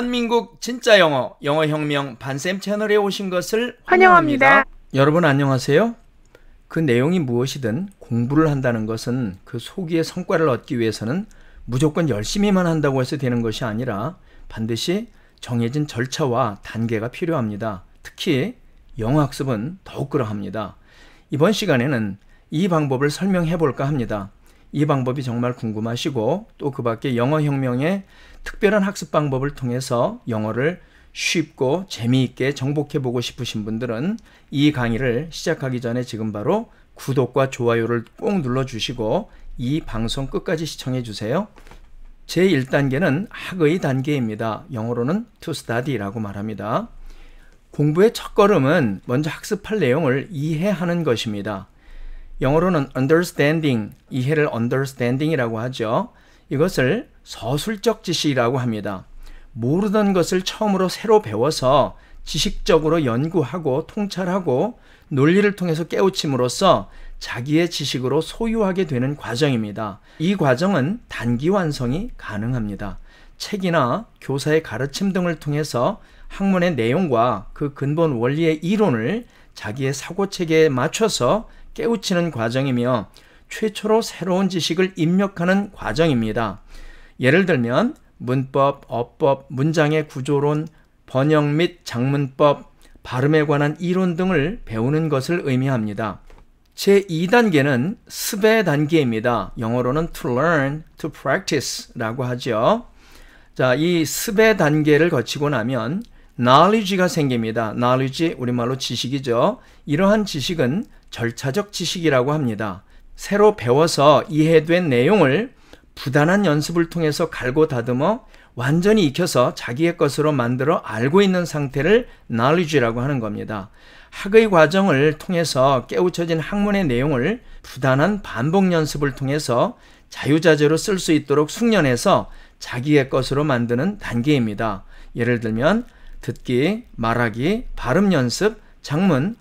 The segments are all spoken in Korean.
대한민국 진짜 영어 영어 혁명 반쌤 채널에 오신 것을 환영합니다. 환영합니다. 여러분 안녕하세요. 그 내용이 무엇이든 공부를 한다는 것은 그소의 성과를 얻기 위해서는 무조건 열심히만 한다고 해서 되는 것이 아니라 반드시 정해진 절차와 단계가 필요합니다. 특히 영어 학습은 더욱 그러합니다. 이번 시간에는 이 방법을 설명해 볼까 합니다. 이 방법이 정말 궁금하시고 또 그 밖에 영어 혁명의 특별한 학습 방법을 통해서 영어를 쉽고 재미있게 정복해 보고 싶으신 분들은 이 강의를 시작하기 전에 지금 바로 구독과 좋아요를 꼭 눌러 주시고 이 방송 끝까지 시청해 주세요. 제 1단계는 학의 단계입니다. 영어로는 to study라고 말합니다. 공부의 첫 걸음은 먼저 학습할 내용을 이해하는 것입니다. 영어로는 understanding, 이해를 understanding이라고 하죠. 이것을 서술적 지식이라고 합니다. 모르던 것을 처음으로 새로 배워서 지식적으로 연구하고 통찰하고 논리를 통해서 깨우침으로써 자기의 지식으로 소유하게 되는 과정입니다. 이 과정은 단기 완성이 가능합니다. 책이나 교사의 가르침 등을 통해서 학문의 내용과 그 근본 원리의 이론을 자기의 사고 체계에 맞춰서 깨우치는 과정이며 최초로 새로운 지식을 입력하는 과정입니다. 예를 들면 문법, 어법, 문장의 구조론, 번역 및작문법 발음에 관한 이론 등을 배우는 것을 의미합니다. 제2단계는 습의 단계입니다. 영어로는 to learn, to practice 라고 하죠. 자, 이 습의 단계를 거치고 나면 knowledge가 생깁니다. knowledge, 우리말로 지식이죠. 이러한 지식은 절차적 지식이라고 합니다. 새로 배워서 이해된 내용을 부단한 연습을 통해서 갈고 다듬어 완전히 익혀서 자기의 것으로 만들어 알고 있는 상태를 knowledge라고 하는 겁니다. 학의 과정을 통해서 깨우쳐진 학문의 내용을 부단한 반복 연습을 통해서 자유자재로 쓸 수 있도록 숙련해서 자기의 것으로 만드는 단계입니다. 예를 들면 듣기, 말하기, 발음 연습, 작문,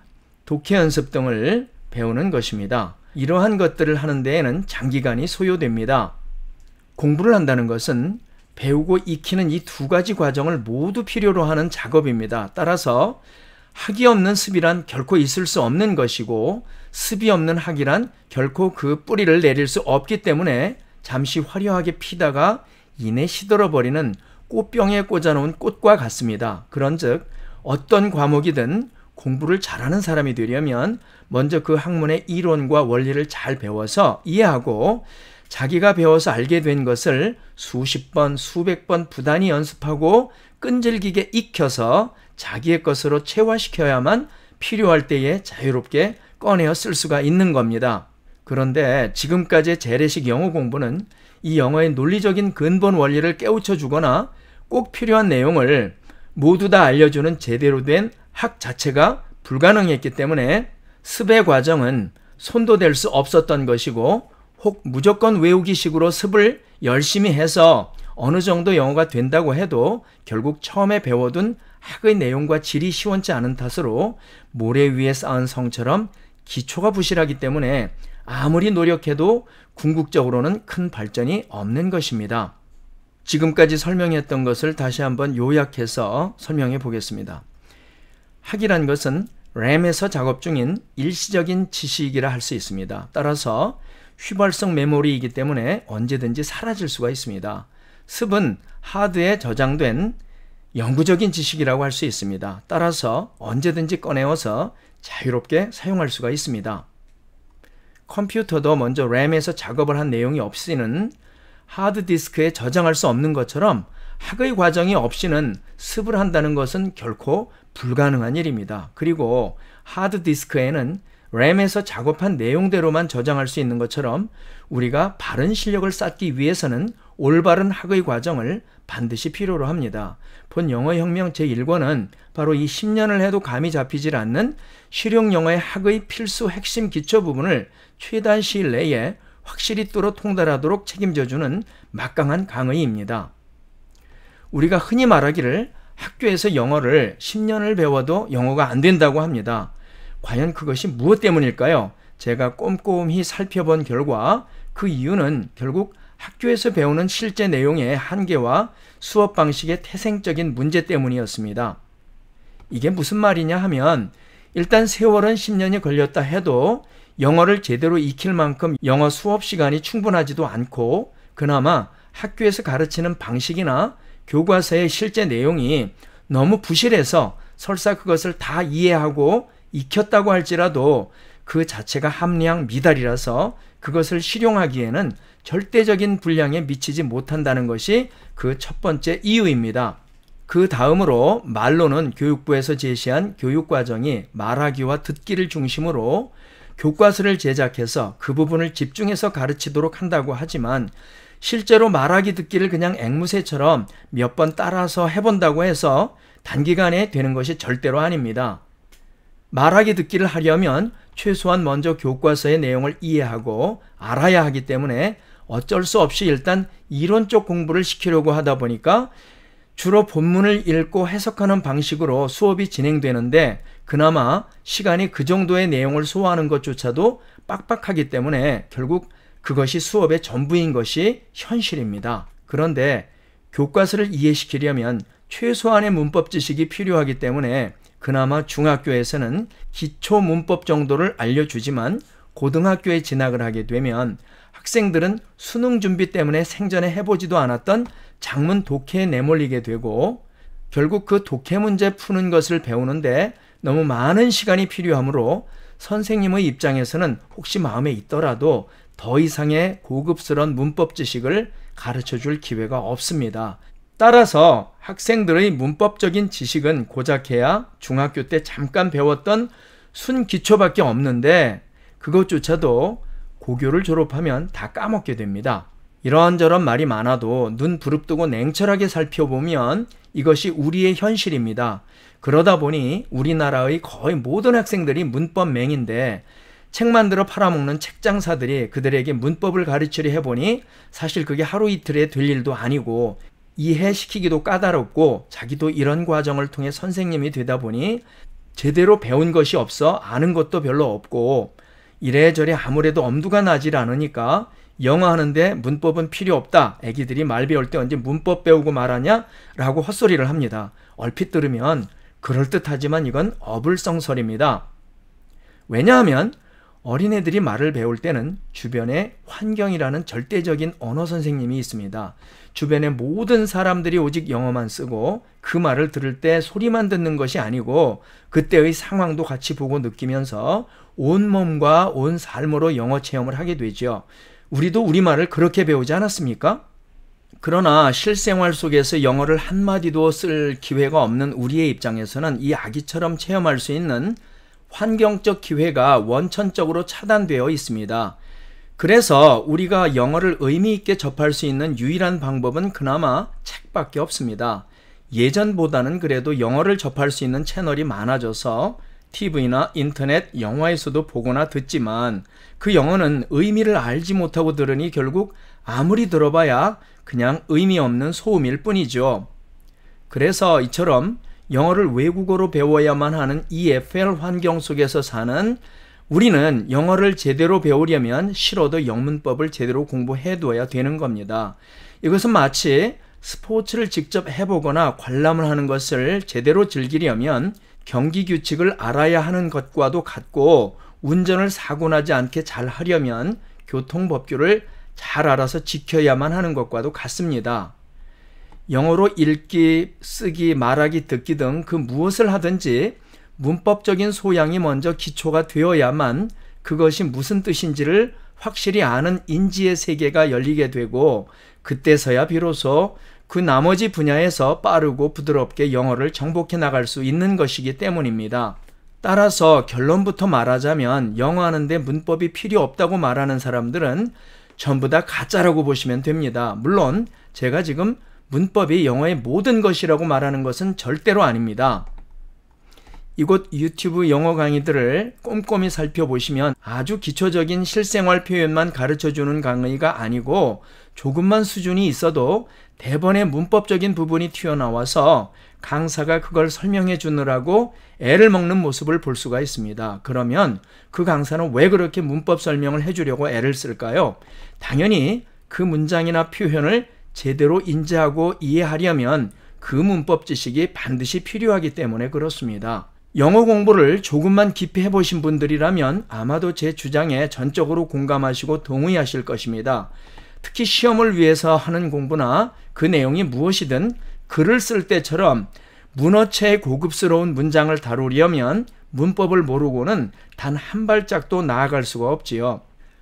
독해 연습 등을 배우는 것입니다. 이러한 것들을 하는 데에는 장기간이 소요됩니다. 공부를 한다는 것은 배우고 익히는 이 두 가지 과정을 모두 필요로 하는 작업입니다. 따라서 학이 없는 습이란 결코 있을 수 없는 것이고 습이 없는 학이란 결코 그 뿌리를 내릴 수 없기 때문에 잠시 화려하게 피다가 이내 시들어버리는 꽃병에 꽂아놓은 꽃과 같습니다. 그런즉 어떤 과목이든 공부를 잘하는 사람이 되려면 먼저 그 학문의 이론과 원리를 잘 배워서 이해하고 자기가 배워서 알게 된 것을 수십 번, 수백 번 부단히 연습하고 끈질기게 익혀서 자기의 것으로 체화시켜야만 필요할 때에 자유롭게 꺼내어 쓸 수가 있는 겁니다. 그런데 지금까지의 재래식 영어 공부는 이 영어의 논리적인 근본 원리를 깨우쳐 주거나 꼭 필요한 내용을 모두 다 알려주는 제대로 된 학 자체가 불가능했기 때문에 습의 과정은 손도 댈 수 없었던 것이고 혹 무조건 외우기 식으로 습을 열심히 해서 어느 정도 영어가 된다고 해도 결국 처음에 배워둔 학의 내용과 질이 시원치 않은 탓으로 모래 위에 쌓은 성처럼 기초가 부실하기 때문에 아무리 노력해도 궁극적으로는 큰 발전이 없는 것입니다. 지금까지 설명했던 것을 다시 한번 요약해서 설명해 보겠습니다. 학이란 것은 램에서 작업 중인 일시적인 지식이라 할 수 있습니다. 따라서 휘발성 메모리이기 때문에 언제든지 사라질 수가 있습니다. 습은 하드에 저장된 영구적인 지식이라고 할 수 있습니다. 따라서 언제든지 꺼내어서 자유롭게 사용할 수가 있습니다. 컴퓨터도 먼저 램에서 작업을 한 내용이 없이는 하드디스크에 저장할 수 없는 것처럼 학의 과정이 없이는 습을 한다는 것은 결코 불가능한 일입니다. 그리고 하드디스크에는 램에서 작업한 내용대로만 저장할 수 있는 것처럼 우리가 바른 실력을 쌓기 위해서는 올바른 학의 과정을 반드시 필요로 합니다. 본 영어혁명 제1권은 바로 이 10년을 해도 감이 잡히질 않는 실용영어의 학의 필수 핵심 기초 부분을 최단 시일 내에 확실히 뚫어 통달하도록 책임져주는 막강한 강의입니다. 우리가 흔히 말하기를 학교에서 영어를 10년을 배워도 영어가 안 된다고 합니다. 과연 그것이 무엇 때문일까요? 제가 꼼꼼히 살펴본 결과 그 이유는 결국 학교에서 배우는 실제 내용의 한계와 수업 방식의 태생적인 문제 때문이었습니다. 이게 무슨 말이냐 하면 일단 세월은 10년이 걸렸다 해도 영어를 제대로 익힐 만큼 영어 수업 시간이 충분하지도 않고 그나마 학교에서 가르치는 방식이나 교과서의 실제 내용이 너무 부실해서 설사 그것을 다 이해하고 익혔다고 할지라도 그 자체가 함량 미달이라서 그것을 실용하기에는 절대적인 분량에 미치지 못한다는 것이 그 첫 번째 이유입니다. 그 다음으로 말로는 교육부에서 제시한 교육과정이 말하기와 듣기를 중심으로 교과서를 제작해서 그 부분을 집중해서 가르치도록 한다고 하지만 실제로 말하기 듣기를 그냥 앵무새처럼 몇 번 따라서 해본다고 해서 단기간에 되는 것이 절대로 아닙니다. 말하기 듣기를 하려면 최소한 먼저 교과서의 내용을 이해하고 알아야 하기 때문에 어쩔 수 없이 일단 이론 적 공부를 시키려고 하다 보니까 주로 본문을 읽고 해석하는 방식으로 수업이 진행되는데 그나마 시간이 그 정도의 내용을 소화하는 것조차도 빡빡하기 때문에 결국 그것이 수업의 전부인 것이 현실입니다. 그런데 교과서를 이해시키려면 최소한의 문법 지식이 필요하기 때문에 그나마 중학교에서는 기초 문법 정도를 알려주지만 고등학교에 진학을 하게 되면 학생들은 수능 준비 때문에 생전에 해보지도 않았던 장문 독해에 내몰리게 되고 결국 그 독해 문제 푸는 것을 배우는데 너무 많은 시간이 필요하므로 선생님의 입장에서는 혹시 마음에 있더라도 더 이상의 고급스러운 문법 지식을 가르쳐 줄 기회가 없습니다. 따라서 학생들의 문법적인 지식은 고작해야 중학교 때 잠깐 배웠던 순 기초밖에 없는데 그것조차도 고교를 졸업하면 다 까먹게 됩니다. 이러한저런 말이 많아도 눈 부릅뜨고 냉철하게 살펴보면 이것이 우리의 현실입니다. 그러다 보니 우리나라의 거의 모든 학생들이 문법맹인데 책 만들어 팔아먹는 책장사들이 그들에게 문법을 가르치려 해보니 사실 그게 하루 이틀에 될 일도 아니고 이해시키기도 까다롭고 자기도 이런 과정을 통해 선생님이 되다 보니 제대로 배운 것이 없어 아는 것도 별로 없고 이래저래 아무래도 엄두가 나질 않으니까 영어 하는데 문법은 필요 없다. 애기들이 말 배울 때 언제 문법 배우고 말하냐? 라고 헛소리를 합니다. 얼핏 들으면 그럴듯하지만 이건 어불성설입니다. 왜냐하면 어린애들이 말을 배울 때는 주변의 환경이라는 절대적인 언어 선생님이 있습니다. 주변의 모든 사람들이 오직 영어만 쓰고 그 말을 들을 때 소리만 듣는 것이 아니고 그때의 상황도 같이 보고 느끼면서 온몸과 온 삶으로 영어 체험을 하게 되죠. 우리도 우리말을 그렇게 배우지 않았습니까? 그러나 실생활 속에서 영어를 한마디도 쓸 기회가 없는 우리의 입장에서는 이 아기처럼 체험할 수 있는 환경적 기회가 원천적으로 차단되어 있습니다. 그래서 우리가 영어를 의미있게 접할 수 있는 유일한 방법은 그나마 책밖에 없습니다. 예전보다는 그래도 영어를 접할 수 있는 채널이 많아져서 TV나 인터넷, 영화에서도 보거나 듣지만 그 영어는 의미를 알지 못하고 들으니 결국 아무리 들어봐야 그냥 의미 없는 소음일 뿐이죠. 그래서 이처럼 영어를 외국어로 배워야만 하는 EFL 환경 속에서 사는 우리는 영어를 제대로 배우려면 싫어도 영문법을 제대로 공부해두어야 되는 겁니다. 이것은 마치 스포츠를 직접 해보거나 관람을 하는 것을 제대로 즐기려면 경기 규칙을 알아야 하는 것과도 같고 운전을 사고나지 않게 잘 하려면 교통법규를 잘 알아서 지켜야만 하는 것과도 같습니다. 영어로 읽기, 쓰기, 말하기, 듣기 등 그 무엇을 하든지 문법적인 소양이 먼저 기초가 되어야만 그것이 무슨 뜻인지를 확실히 아는 인지의 세계가 열리게 되고 그때서야 비로소 그 나머지 분야에서 빠르고 부드럽게 영어를 정복해 나갈 수 있는 것이기 때문입니다. 따라서 결론부터 말하자면 영어하는데 문법이 필요 없다고 말하는 사람들은 전부 다 가짜라고 보시면 됩니다. 물론 제가 지금 문법이 영어의 모든 것이라고 말하는 것은 절대로 아닙니다. 이곳 유튜브 영어 강의들을 꼼꼼히 살펴보시면 아주 기초적인 실생활 표현만 가르쳐주는 강의가 아니고 조금만 수준이 있어도 대번에 문법적인 부분이 튀어나와서 강사가 그걸 설명해 주느라고 애를 먹는 모습을 볼 수가 있습니다. 그러면 그 강사는 왜 그렇게 문법 설명을 해주려고 애를 쓸까요? 당연히 그 문장이나 표현을 제대로 인지하고 이해하려면 그 문법 지식이 반드시 필요하기 때문에 그렇습니다. 영어 공부를 조금만 깊이 해보신 분들이라면 아마도 제 주장에 전적으로 공감하시고 동의하실 것입니다. 특히 시험을 위해서 하는 공부나 그 내용이 무엇이든 글을 쓸 때처럼 문어체의 고급스러운 문장을 다루려면 문법을 모르고는 단 한 발짝도 나아갈 수가 없지요.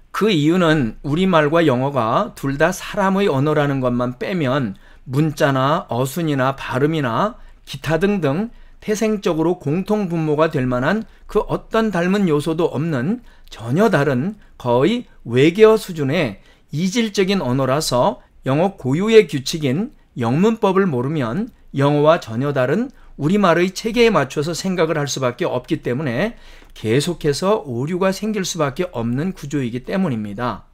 그 이유는 우리말과 영어가 둘 다 사람의 언어라는 것만 빼면 문자나 어순이나 발음이나 기타 등등 태생적으로 공통 분모가 될 만한 그 어떤 닮은 요소도 없는 전혀 다른 거의 외계어 수준의 이질적인 언어라서 영어 고유의 규칙인 영문법을 모르면 영어와 전혀 다른 우리말의 체계에 맞춰서 생각을 할 수밖에 없기 때문에 계속해서 오류가 생길 수밖에 없는 구조이기 때문입니다.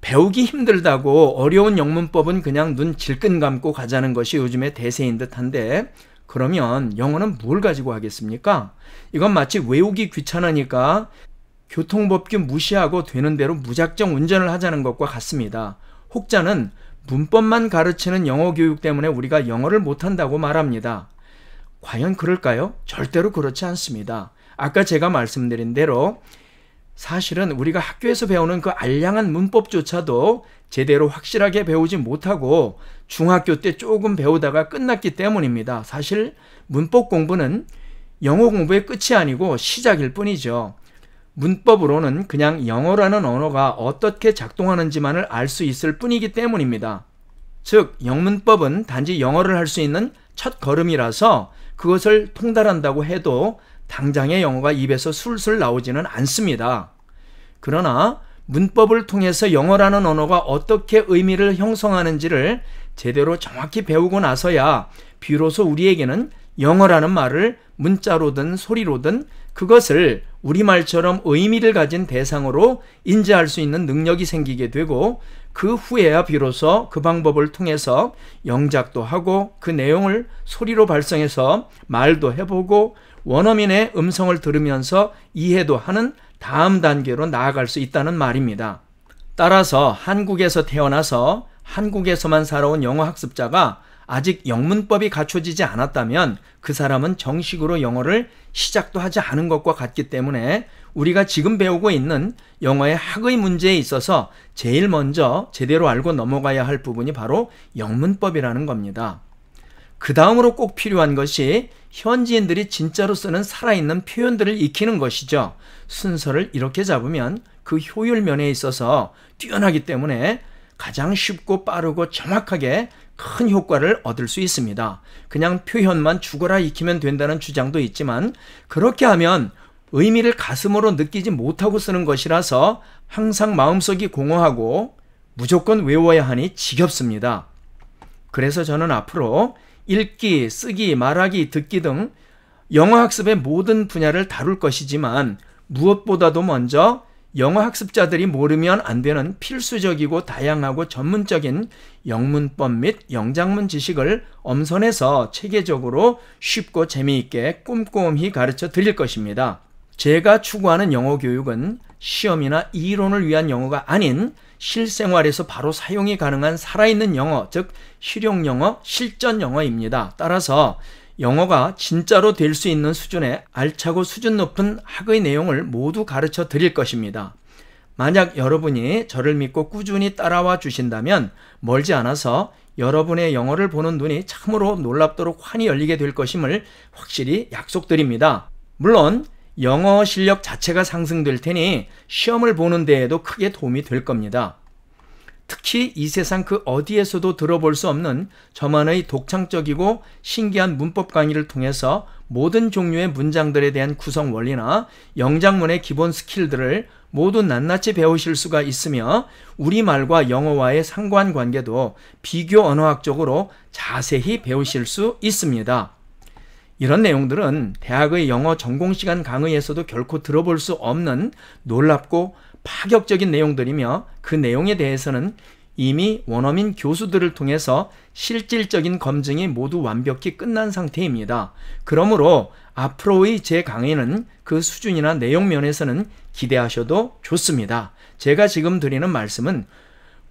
배우기 힘들다고 어려운 영문법은 그냥 눈 질끈 감고 가자는 것이 요즘의 대세인 듯한데 그러면 영어는 뭘 가지고 하겠습니까? 이건 마치 외우기 귀찮으니까 교통법규 무시하고 되는 대로 무작정 운전을 하자는 것과 같습니다. 혹자는 문법만 가르치는 영어 교육 때문에 우리가 영어를 못한다고 말합니다. 과연 그럴까요? 절대로 그렇지 않습니다. 아까 제가 말씀드린 대로 사실은 우리가 학교에서 배우는 그 알량한 문법조차도 제대로 확실하게 배우지 못하고 중학교 때 조금 배우다가 끝났기 때문입니다. 사실 문법 공부는 영어 공부의 끝이 아니고 시작일 뿐이죠. 문법으로는 그냥 영어라는 언어가 어떻게 작동하는지만을 알 수 있을 뿐이기 때문입니다. 즉, 영문법은 단지 영어를 할 수 있는 첫 걸음이라서 그것을 통달한다고 해도 당장의 영어가 입에서 술술 나오지는 않습니다. 그러나 문법을 통해서 영어라는 언어가 어떻게 의미를 형성하는지를 제대로 정확히 배우고 나서야 비로소 우리에게는 영어라는 말을 문자로든 소리로든 그것을 우리말처럼 의미를 가진 대상으로 인지할 수 있는 능력이 생기게 되고 그 후에야 비로소 그 방법을 통해서 영작도 하고 그 내용을 소리로 발성해서 말도 해보고 원어민의 음성을 들으면서 이해도 하는 다음 단계로 나아갈 수 있다는 말입니다. 따라서 한국에서 태어나서 한국에서만 살아온 영어 학습자가 아직 영문법이 갖춰지지 않았다면 그 사람은 정식으로 영어를 시작도 하지 않은 것과 같기 때문에 우리가 지금 배우고 있는 영어의 학의 문제에 있어서 제일 먼저 제대로 알고 넘어가야 할 부분이 바로 영문법이라는 겁니다. 그 다음으로 꼭 필요한 것이 현지인들이 진짜로 쓰는 살아있는 표현들을 익히는 것이죠. 순서를 이렇게 잡으면 그 효율 면에 있어서 뛰어나기 때문에 가장 쉽고 빠르고 정확하게 큰 효과를 얻을 수 있습니다. 그냥 표현만 죽어라 익히면 된다는 주장도 있지만 그렇게 하면 의미를 가슴으로 느끼지 못하고 쓰는 것이라서 항상 마음속이 공허하고 무조건 외워야 하니 지겹습니다. 그래서 저는 앞으로 읽기, 쓰기, 말하기, 듣기 등 영어 학습의 모든 분야를 다룰 것이지만 무엇보다도 먼저 영어 학습자들이 모르면 안 되는 필수적이고 다양하고 전문적인 영문법 및 영장문 지식을 엄선해서 체계적으로 쉽고 재미있게 꼼꼼히 가르쳐 드릴 것입니다. 제가 추구하는 영어 교육은 시험이나 이론을 위한 영어가 아닌 실생활에서 바로 사용이 가능한 살아있는 영어, 즉 실용 영어, 실전 영어입니다. 따라서 영어가 진짜로 될 수 있는 수준의 알차고 수준 높은 학의 내용을 모두 가르쳐 드릴 것입니다. 만약 여러분이 저를 믿고 꾸준히 따라와 주신다면 멀지 않아서 여러분의 영어를 보는 눈이 참으로 놀랍도록 환히 열리게 될 것임을 확실히 약속드립니다. 물론 영어 실력 자체가 상승될 테니 시험을 보는 데에도 크게 도움이 될 겁니다. 특히 이 세상 그 어디에서도 들어볼 수 없는 저만의 독창적이고 신기한 문법 강의를 통해서 모든 종류의 문장들에 대한 구성 원리나 영작문의 기본 스킬들을 모두 낱낱이 배우실 수가 있으며 우리말과 영어와의 상관관계도 비교 언어학적으로 자세히 배우실 수 있습니다. 이런 내용들은 대학의 영어 전공시간 강의에서도 결코 들어볼 수 없는 놀랍고 파격적인 내용들이며 그 내용에 대해서는 이미 원어민 교수들을 통해서 실질적인 검증이 모두 완벽히 끝난 상태입니다. 그러므로 앞으로의 제 강의는 그 수준이나 내용 면에서는 기대하셔도 좋습니다. 제가 지금 드리는 말씀은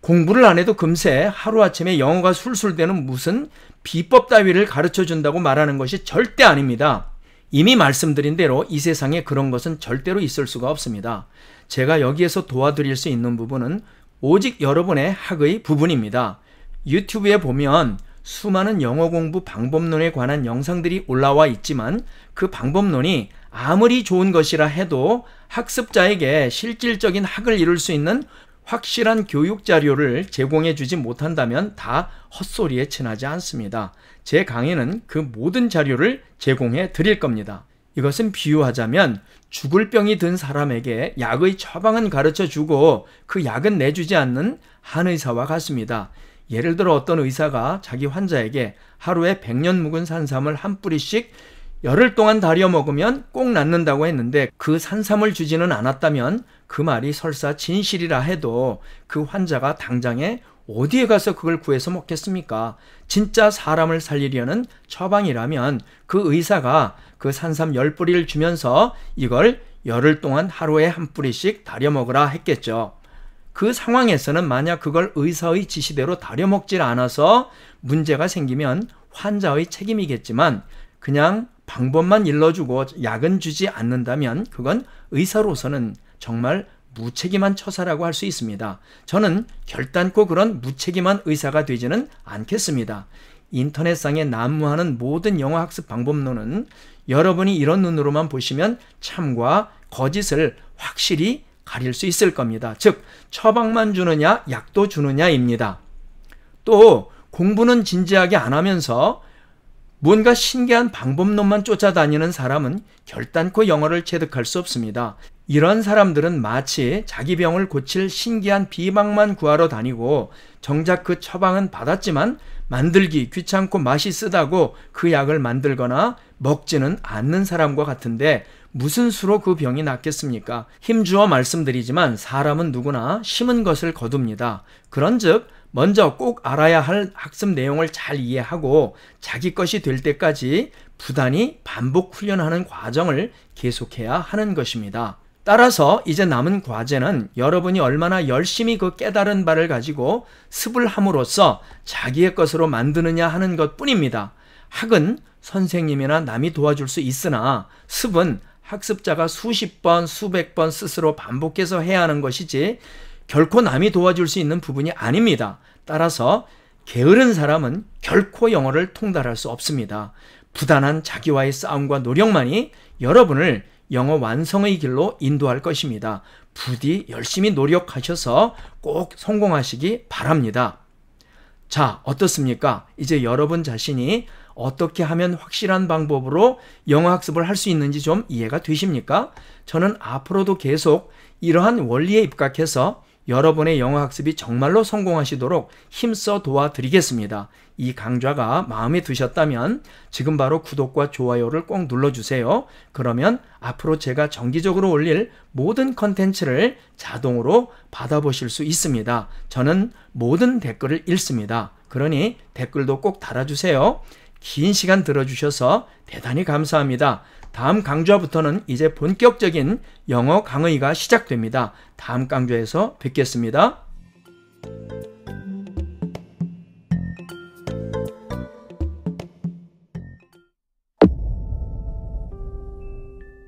공부를 안 해도 금세 하루아침에 영어가 술술되는 무슨 비법 따위를 가르쳐 준다고 말하는 것이 절대 아닙니다. 이미 말씀드린 대로 이 세상에 그런 것은 절대로 있을 수가 없습니다. 제가 여기에서 도와드릴 수 있는 부분은 오직 여러분의 학의 부분입니다. 유튜브에 보면 수많은 영어 공부 방법론에 관한 영상들이 올라와 있지만 그 방법론이 아무리 좋은 것이라 해도 학습자에게 실질적인 학을 이룰 수 있는 확실한 교육 자료를 제공해 주지 못한다면 다 헛소리에 지나지 않습니다. 제 강의는 그 모든 자료를 제공해 드릴 겁니다. 이것은 비유하자면 죽을 병이 든 사람에게 약의 처방은 가르쳐 주고 그 약은 내주지 않는 한의사와 같습니다. 예를 들어 어떤 의사가 자기 환자에게 하루에 백년 묵은 산삼을 한 뿌리씩 열흘 동안 다려 먹으면 꼭 낫는다고 했는데 그 산삼을 주지는 않았다면 그 말이 설사 진실이라 해도 그 환자가 당장에 어디에 가서 그걸 구해서 먹겠습니까? 진짜 사람을 살리려는 처방이라면 그 의사가 그 산삼 열 뿌리를 주면서 이걸 열흘 동안 하루에 한 뿌리씩 다려 먹으라 했겠죠. 그 상황에서는 만약 그걸 의사의 지시대로 다려 먹질 않아서 문제가 생기면 환자의 책임이겠지만 그냥 방법만 일러주고 약은 주지 않는다면 그건 의사로서는 정말 무책임한 처사라고 할 수 있습니다. 저는 결단코 그런 무책임한 의사가 되지는 않겠습니다. 인터넷상에 난무하는 모든 영어 학습 방법론은 여러분이 이런 눈으로만 보시면 참과 거짓을 확실히 가릴 수 있을 겁니다. 즉, 처방만 주느냐, 약도 주느냐입니다. 또, 공부는 진지하게 안 하면서 뭔가 신기한 방법론만 쫓아다니는 사람은 결단코 영어를 체득할 수 없습니다. 이런 사람들은 마치 자기 병을 고칠 신기한 비방만 구하러 다니고 정작 그 처방은 받았지만 만들기 귀찮고 맛이 쓰다고 그 약을 만들거나 먹지는 않는 사람과 같은데 무슨 수로 그 병이 낫겠습니까? 힘주어 말씀드리지만 사람은 누구나 심은 것을 거둡니다. 그런즉 먼저 꼭 알아야 할 학습 내용을 잘 이해하고 자기 것이 될 때까지 부단히 반복 훈련하는 과정을 계속해야 하는 것입니다. 따라서 이제 남은 과제는 여러분이 얼마나 열심히 그 깨달은 바를 가지고 습을 함으로써 자기의 것으로 만드느냐 하는 것 뿐입니다. 학은 선생님이나 남이 도와줄 수 있으나 습은 학습자가 수십 번, 수백 번 스스로 반복해서 해야 하는 것이지 결코 남이 도와줄 수 있는 부분이 아닙니다. 따라서 게으른 사람은 결코 영어를 통달할 수 없습니다. 부단한 자기와의 싸움과 노력만이 여러분을 영어 완성의 길로 인도할 것입니다. 부디 열심히 노력하셔서 꼭 성공하시기 바랍니다. 자, 어떻습니까? 이제 여러분 자신이 어떻게 하면 확실한 방법으로 영어 학습을 할 수 있는지 좀 이해가 되십니까? 저는 앞으로도 계속 이러한 원리에 입각해서 여러분의 영어 학습이 정말로 성공하시도록 힘써 도와드리겠습니다. 이 강좌가 마음에 드셨다면 지금 바로 구독과 좋아요를 꼭 눌러주세요. 그러면 앞으로 제가 정기적으로 올릴 모든 컨텐츠를 자동으로 받아보실 수 있습니다. 저는 모든 댓글을 읽습니다. 그러니 댓글도 꼭 달아주세요. 긴 시간 들어주셔서 대단히 감사합니다. 다음 강좌부터는 이제 본격적인 영어 강의가 시작됩니다. 다음 강좌에서 뵙겠습니다.